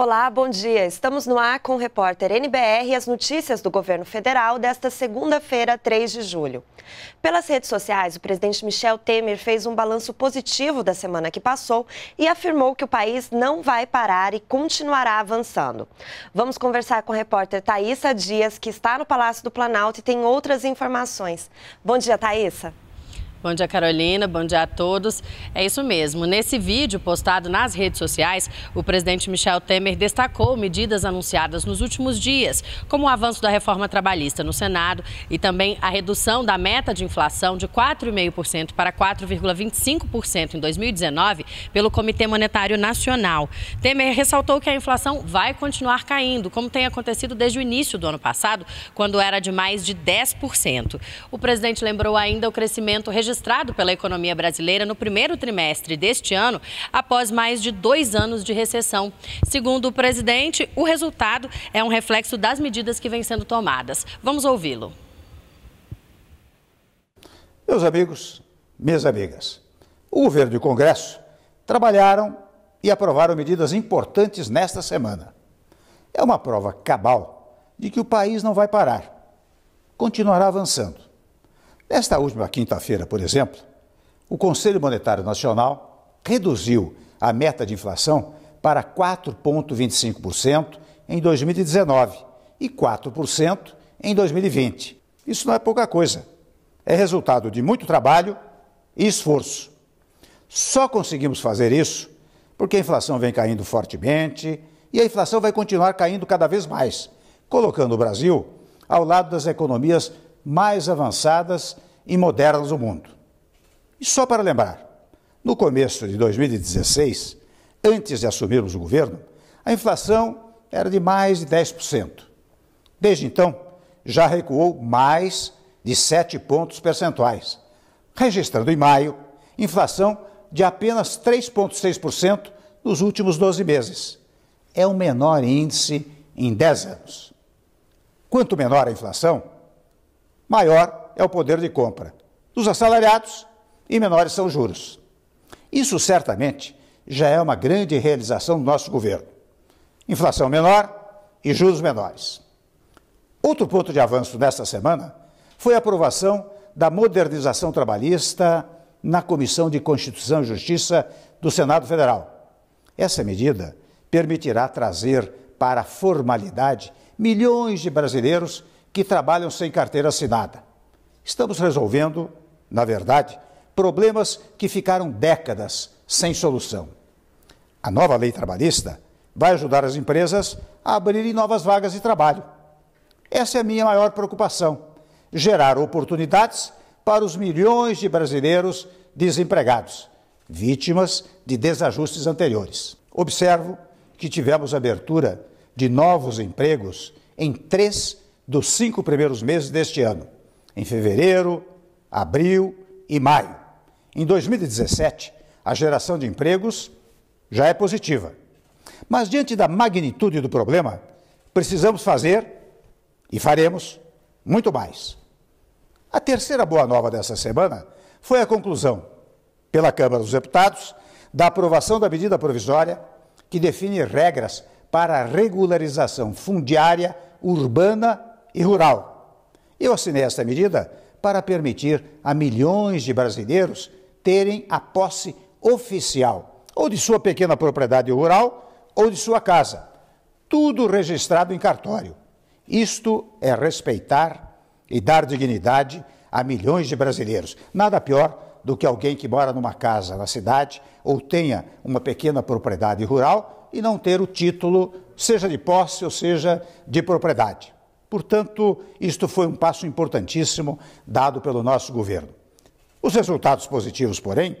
Olá, bom dia. Estamos no ar com o repórter NBR e as notícias do governo federal desta segunda-feira, 3 de julho. Pelas redes sociais, o presidente Michel Temer fez um balanço positivo da semana que passou e afirmou que o país não vai parar e continuará avançando. Vamos conversar com a repórter Thaisa Dias, que está no Palácio do Planalto e tem outras informações. Bom dia, Thaisa. Bom dia, Carolina. Bom dia a todos. É isso mesmo. Nesse vídeo postado nas redes sociais, o presidente Michel Temer destacou medidas anunciadas nos últimos dias, como o avanço da reforma trabalhista no Senado e também a redução da meta de inflação de 4,5% para 4,25% em 2019 pelo Comitê Monetário Nacional. Temer ressaltou que a inflação vai continuar caindo, como tem acontecido desde o início do ano passado, quando era de mais de 10%. O presidente lembrou ainda o crescimento regional registrado pela economia brasileira no primeiro trimestre deste ano, após mais de dois anos de recessão. Segundo o presidente, o resultado é um reflexo das medidas que vêm sendo tomadas. Vamos ouvi-lo. Meus amigos, minhas amigas, o governo e o Congresso trabalharam e aprovaram medidas importantes nesta semana. É uma prova cabal de que o país não vai parar, continuará avançando. Nesta última quinta-feira, por exemplo, o Conselho Monetário Nacional reduziu a meta de inflação para 4,25% em 2019 e 4% em 2020. Isso não é pouca coisa. É resultado de muito trabalho e esforço. Só conseguimos fazer isso porque a inflação vem caindo fortemente e a inflação vai continuar caindo cada vez mais, colocando o Brasil ao lado das economias mais avançadas e modernas do mundo. E só para lembrar, no começo de 2016, antes de assumirmos o governo, a inflação era de mais de 10%. Desde então, já recuou mais de 7 pontos percentuais, registrando em maio inflação de apenas 3,6% nos últimos 12 meses. É o menor índice em 10 anos. Quanto menor a inflação, maior é o poder de compra dos assalariados e menores são os juros. Isso certamente já é uma grande realização do nosso governo. Inflação menor e juros menores. Outro ponto de avanço nesta semana foi a aprovação da modernização trabalhista na Comissão de Constituição e Justiça do Senado Federal. Essa medida permitirá trazer para a formalidade milhões de brasileiros que trabalham sem carteira assinada. Estamos resolvendo, na verdade, problemas que ficaram décadas sem solução. A nova lei trabalhista vai ajudar as empresas a abrirem novas vagas de trabalho. Essa é a minha maior preocupação: gerar oportunidades para os milhões de brasileiros desempregados, vítimas de desajustes anteriores. Observo que tivemos abertura de novos empregos em três dos cinco primeiros meses deste ano, em fevereiro, abril e maio. Em 2017, a geração de empregos já é positiva. Mas, diante da magnitude do problema, precisamos fazer e faremos muito mais. A terceira boa nova dessa semana foi a conclusão, pela Câmara dos Deputados, da aprovação da medida provisória que define regras para a regularização fundiária urbana e rural. Eu assinei esta medida para permitir a milhões de brasileiros terem a posse oficial, ou de sua pequena propriedade rural, ou de sua casa. Tudo registrado em cartório. Isto é respeitar e dar dignidade a milhões de brasileiros. Nada pior do que alguém que mora numa casa na cidade ou tenha uma pequena propriedade rural e não ter o título, seja de posse ou seja de propriedade. Portanto, isto foi um passo importantíssimo dado pelo nosso governo. Os resultados positivos, porém,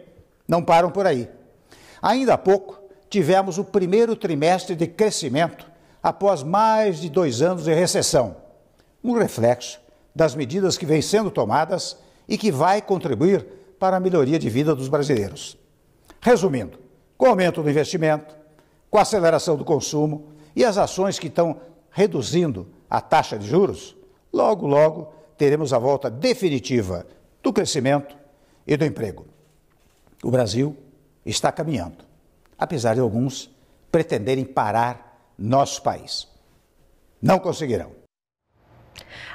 não param por aí. Ainda há pouco, tivemos o primeiro trimestre de crescimento após mais de dois anos de recessão, um reflexo das medidas que vêm sendo tomadas e que vai contribuir para a melhoria de vida dos brasileiros. Resumindo, com o aumento do investimento, com a aceleração do consumo e as ações que estão reduzindo a taxa de juros, logo, logo teremos a volta definitiva do crescimento e do emprego. O Brasil está caminhando, apesar de alguns pretenderem parar nosso país. Não conseguirão.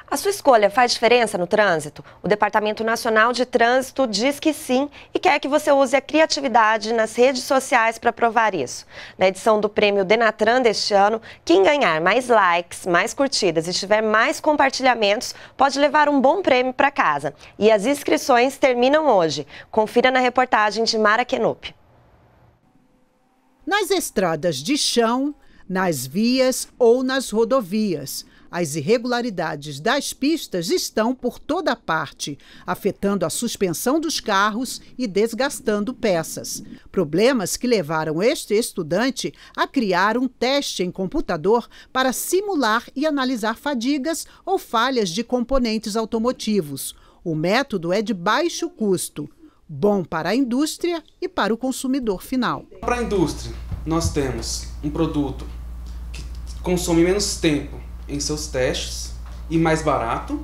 A sua escolha faz diferença no trânsito? O Departamento Nacional de Trânsito diz que sim e quer que você use a criatividade nas redes sociais para provar isso. Na edição do prêmio Denatran deste ano, quem ganhar mais likes, mais curtidas e tiver mais compartilhamentos pode levar um bom prêmio para casa. E as inscrições terminam hoje. Confira na reportagem de Mara Kenup. Nas estradas de chão, nas vias ou nas rodovias. As irregularidades das pistas estão por toda parte, afetando a suspensão dos carros e desgastando peças. Problemas que levaram este estudante a criar um teste em computador para simular e analisar fadigas ou falhas de componentes automotivos. O método é de baixo custo, bom para a indústria e para o consumidor final. Para a indústria, nós temos um produto que consome menos tempo em seus testes e mais barato.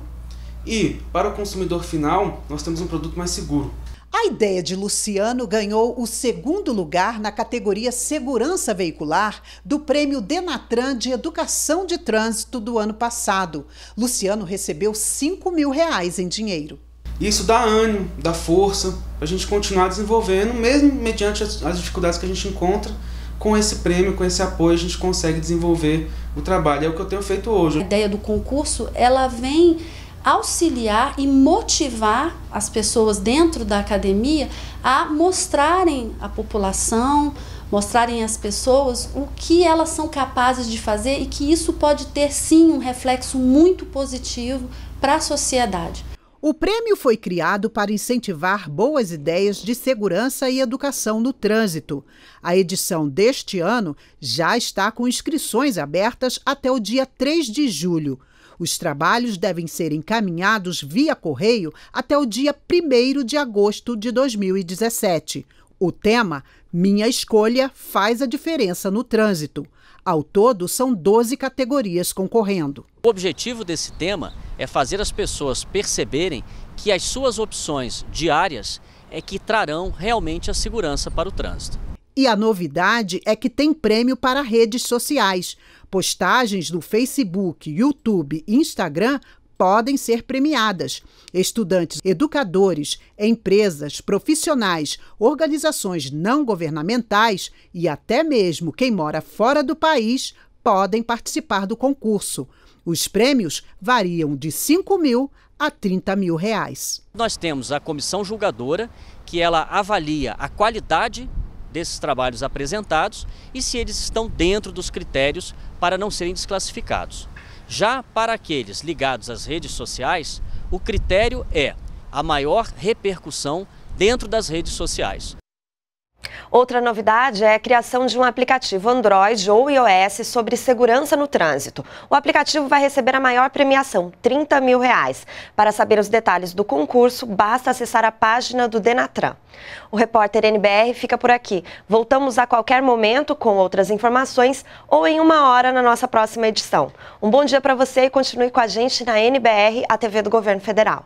E para o consumidor final, nós temos um produto mais seguro. A ideia de Luciano ganhou o segundo lugar na categoria Segurança Veicular do Prêmio Denatran de Educação de Trânsito do ano passado. Luciano recebeu 5 mil reais em dinheiro. Isso dá ânimo, dá força para a gente continuar desenvolvendo, mesmo mediante as dificuldades que a gente encontra. Com esse prêmio, com esse apoio, a gente consegue desenvolver o trabalho. É o que eu tenho feito hoje. A ideia do concurso, ela vem auxiliar e motivar as pessoas dentro da academia a mostrarem à população, mostrarem às pessoas o que elas são capazes de fazer e que isso pode ter sim um reflexo muito positivo para a sociedade. O prêmio foi criado para incentivar boas ideias de segurança e educação no trânsito. A edição deste ano já está com inscrições abertas até o dia 3 de julho. Os trabalhos devem ser encaminhados via correio até o dia 1 de agosto de 2017. O tema Minha Escolha Faz a Diferença no Trânsito. Ao todo, são 12 categorias concorrendo. O objetivo desse tema é fazer as pessoas perceberem que as suas opções diárias é que trarão realmente a segurança para o trânsito. E a novidade é que tem prêmio para redes sociais. Postagens no Facebook, YouTube e Instagram podem ser premiadas. Estudantes, educadores, empresas, profissionais, organizações não governamentais e até mesmo quem mora fora do país podem participar do concurso. Os prêmios variam de 5 mil a 30 mil reais. Nós temos a comissão julgadora, que ela avalia a qualidade desses trabalhos apresentados e se eles estão dentro dos critérios para não serem desclassificados. Já para aqueles ligados às redes sociais, o critério é a maior repercussão dentro das redes sociais. Outra novidade é a criação de um aplicativo Android ou iOS sobre segurança no trânsito. O aplicativo vai receber a maior premiação, 30 mil reais. Para saber os detalhes do concurso, basta acessar a página do Denatran. O repórter NBR fica por aqui. Voltamos a qualquer momento com outras informações ou em uma hora na nossa próxima edição. Um bom dia para você e continue com a gente na NBR, a TV do Governo Federal.